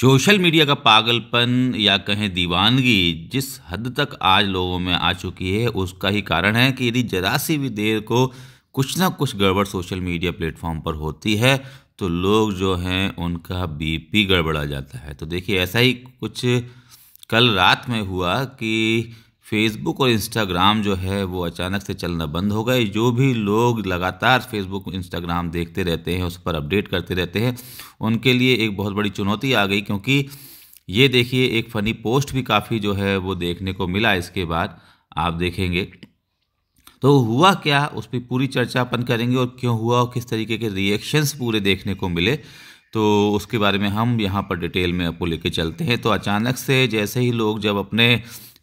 social media का पागलपन या कहें दीवानगी जिस हद तक आज लोगों में आ चुकी है उसका ही कारण है कि यदि जरा सी भी देर को कुछ ना कुछ गड़बड़ सोशल मीडिया प्लेटफॉर्म पर होती है तो लोग जो हैं उनका बीपी गड़बड़ा जाता है तो देखिए ऐसा ही कुछ कल रात में हुआ कि फेसबुक और इंस्टाग्राम जो है वो अचानक से चलना बंद हो गए जो भी लोग लगातार फेसबुक इंस्टाग्राम देखते रहते हैं उस पर अपडेट करते रहते हैं उनके लिए एक बहुत बड़ी चुनौती आ गई क्योंकि ये देखिए एक फ़नी पोस्ट भी काफ़ी जो है वो देखने को मिला इसके बाद आप देखेंगे तो हुआ क्या उस पर पूरी चर्चा अपन करेंगे और क्यों हुआ और किस तरीके के रिएक्शंस पूरे देखने को मिले तो उसके बारे में हम यहाँ पर डिटेल में आपको लेके चलते हैं तो अचानक से जैसे ही लोग जब अपने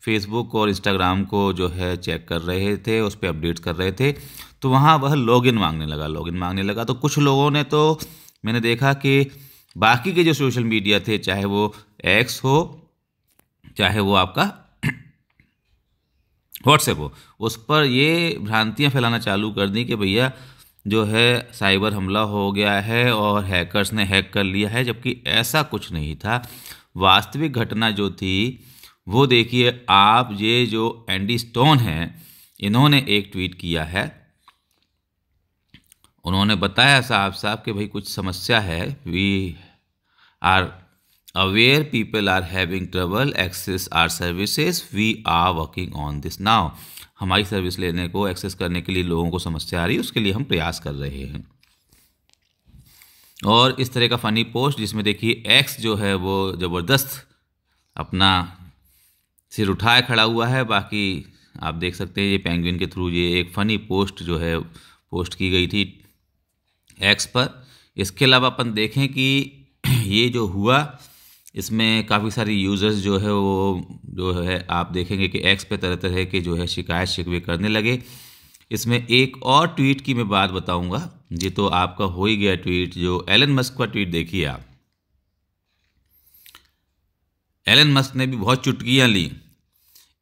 फेसबुक और इंस्टाग्राम को जो है चेक कर रहे थे उस पर अपडेट्स कर रहे थे तो वहाँ वह लॉगिन मांगने लगा लॉगिन मांगने लगा तो कुछ लोगों ने तो मैंने देखा कि बाकी के जो सोशल मीडिया थे चाहे वो एक्स हो चाहे वो आपका व्हाट्सएप हो उस पर ये भ्रांतियाँ फैलाना चालू कर दी कि भैया जो है साइबर हमला हो गया है और हैकर्स ने हैक कर लिया है जबकि ऐसा कुछ नहीं था वास्तविक घटना जो थी वो देखिए आप ये जो एंडी स्टोन हैं इन्होंने एक ट्वीट किया है उन्होंने बताया साहब साहब कि भाई कुछ समस्या है we are aware people are having trouble access our services we are working on this now हमारी सर्विस लेने को एक्सेस करने के लिए लोगों को समस्या आ रही है उसके लिए हम प्रयास कर रहे हैं और इस तरह का फ़नी पोस्ट जिसमें देखिए एक्स जो है वो ज़बरदस्त अपना सिर उठाए खड़ा हुआ है बाकी आप देख सकते हैं ये पेंगुइन के थ्रू ये एक फ़नी पोस्ट जो है पोस्ट की गई थी एक्स पर इसके अलावा अपन देखें कि ये जो हुआ इसमें काफ़ी सारे यूज़र्स जो है वो जो है आप देखेंगे कि एक्स पे तरह तरह के जो है शिकायत शिकवे करने लगे इसमें एक और ट्वीट की मैं बात बताऊंगा ये तो आपका हो ही गया ट्वीट जो एलन मस्क का ट्वीट देखिए आप एलन मस्क ने भी बहुत चुटकियाँ ली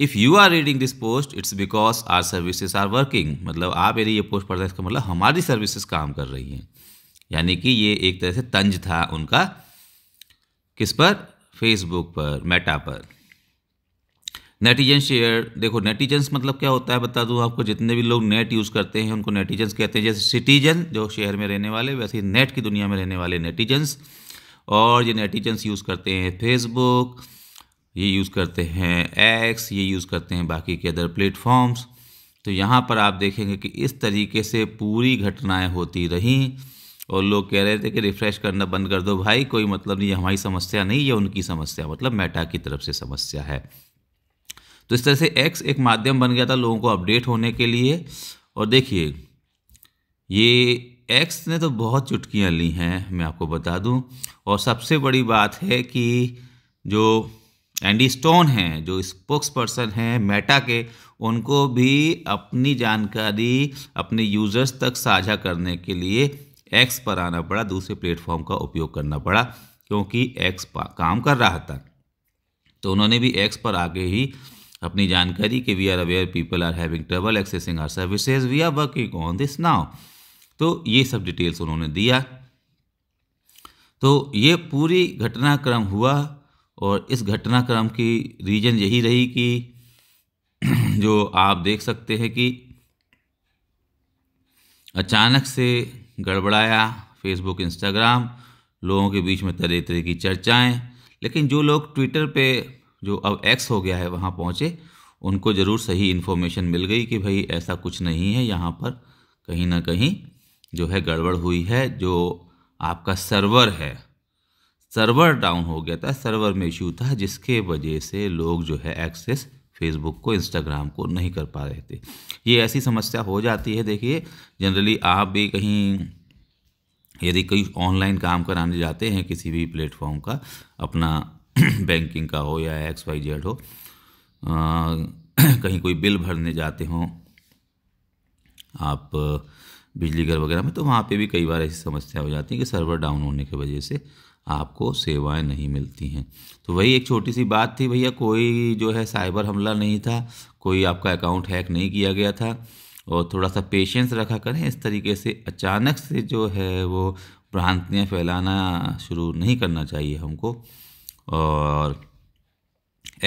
if you are reading this post it's because our services are working मतलब आप यदि ये पोस्ट पढ़ते हैं इसका मतलब हमारी सर्विसेज काम कर रही हैं यानी कि ये एक तरह से तंज था उनका किस पर फेसबुक पर मेटा पर नेटिजन शेयर देखो नेटिजन्स मतलब क्या होता है बता दूं आपको जितने भी लोग नेट यूज़ करते हैं उनको नेटिजन्स कहते हैं जैसे सिटीजन जो शहर में रहने वाले वैसे नेट की दुनिया में रहने वाले नेटिजन्स और ये नेटिजन्स यूज़ करते हैं फेसबुक ये यूज़ करते हैं एक्स ये यूज़ करते हैं बाकी के अदर प्लेटफॉर्म्स तो यहाँ पर आप देखेंगे कि इस तरीके से पूरी घटनाएं होती रहीं और लोग कह रहे थे कि रिफ़्रेश करना बंद कर दो भाई कोई मतलब नहीं हमारी समस्या नहीं है उनकी समस्या मतलब मेटा की तरफ से समस्या है तो इस तरह से एक्स एक माध्यम बन गया था लोगों को अपडेट होने के लिए और देखिए ये एक्स ने तो बहुत चुटकियाँ ली हैं मैं आपको बता दूँ और सबसे बड़ी बात है कि जो एंडी स्टोन हैं जो स्पोक्स पर्सन हैं मेटा के उनको भी अपनी जानकारी अपने यूजर्स तक साझा करने के लिए एक्स पर आना पड़ा दूसरे प्लेटफॉर्म का उपयोग करना पड़ा क्योंकि एक्स काम कर रहा था तो उन्होंने भी एक्स पर आके ही अपनी जानकारी कि we are aware people are having trouble accessing our services we are working on this now तो ये सब डिटेल्स उन्होंने दिया तो ये पूरी घटनाक्रम हुआ और इस घटनाक्रम की रीजन यही रही कि जो आप देख सकते हैं कि अचानक से गड़बड़ाया फेसबुक इंस्टाग्राम लोगों के बीच में तरह तरह की चर्चाएं लेकिन जो लोग ट्विटर पे जो अब एक्स हो गया है वहाँ पहुँचे उनको ज़रूर सही इन्फॉर्मेशन मिल गई कि भाई ऐसा कुछ नहीं है यहाँ पर कहीं ना कहीं जो है गड़बड़ हुई है जो आपका सर्वर है सर्वर डाउन हो गया था सर्वर में इशू था जिसके वजह से लोग जो है एक्सेस फेसबुक को इंस्टाग्राम को नहीं कर पा रहे थे ये ऐसी समस्या हो जाती है देखिए जनरली आप भी कहीं यदि कोई ऑनलाइन काम कराने जाते हैं किसी भी प्लेटफॉर्म का अपना बैंकिंग का हो या एक्स वाई जेड हो आ, कहीं कोई बिल भरने जाते हों आप बिजली घर वगैरह में तो वहाँ पे भी कई बार ऐसी समस्या हो जाती है कि सर्वर डाउन होने की वजह से आपको सेवाएं नहीं मिलती हैं तो वही एक छोटी सी बात थी भैया कोई जो है साइबर हमला नहीं था कोई आपका अकाउंट हैक नहीं किया गया था और थोड़ा सा पेशेंस रखा करें इस तरीके से अचानक से जो है वो भ्रांतियाँ फैलाना शुरू नहीं करना चाहिए हमको और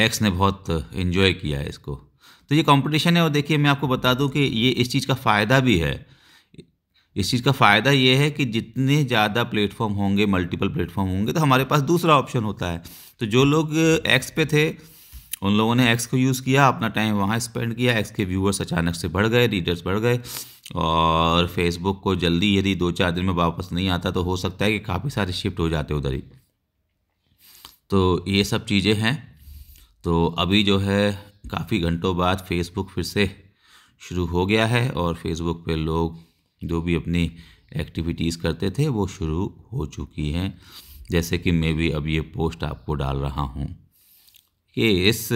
एक्स ने बहुत इन्जॉय किया है इसको तो ये कंपटीशन है और देखिए मैं आपको बता दूं कि ये इस चीज़ का फ़ायदा भी है इस चीज़ का फ़ायदा ये है कि जितने ज़्यादा प्लेटफॉर्म होंगे मल्टीपल प्लेटफॉर्म होंगे तो हमारे पास दूसरा ऑप्शन होता है तो जो लोग एक्स पे थे उन लोगों ने एक्स को यूज़ किया अपना टाइम वहाँ स्पेंड किया एक्स के व्यूअर्स अचानक से बढ़ गए रीडर्स बढ़ गए और फेसबुक को जल्दी यदि दो चार दिन में वापस नहीं आता तो हो सकता है कि काफ़ी सारे शिफ्ट हो जाते उधर ही तो ये सब चीज़ें हैं तो अभी जो है काफ़ी घंटों बाद फेसबुक फिर से शुरू हो गया है और फेसबुक पे लोग जो भी अपनी एक्टिविटीज़ करते थे वो शुरू हो चुकी हैं जैसे कि मैं भी अब ये पोस्ट आपको डाल रहा हूँ ये इस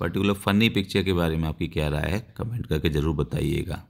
पर्टिकुलर फ़नी पिक्चर के बारे में आपकी क्या राय है कमेंट करके ज़रूर बताइएगा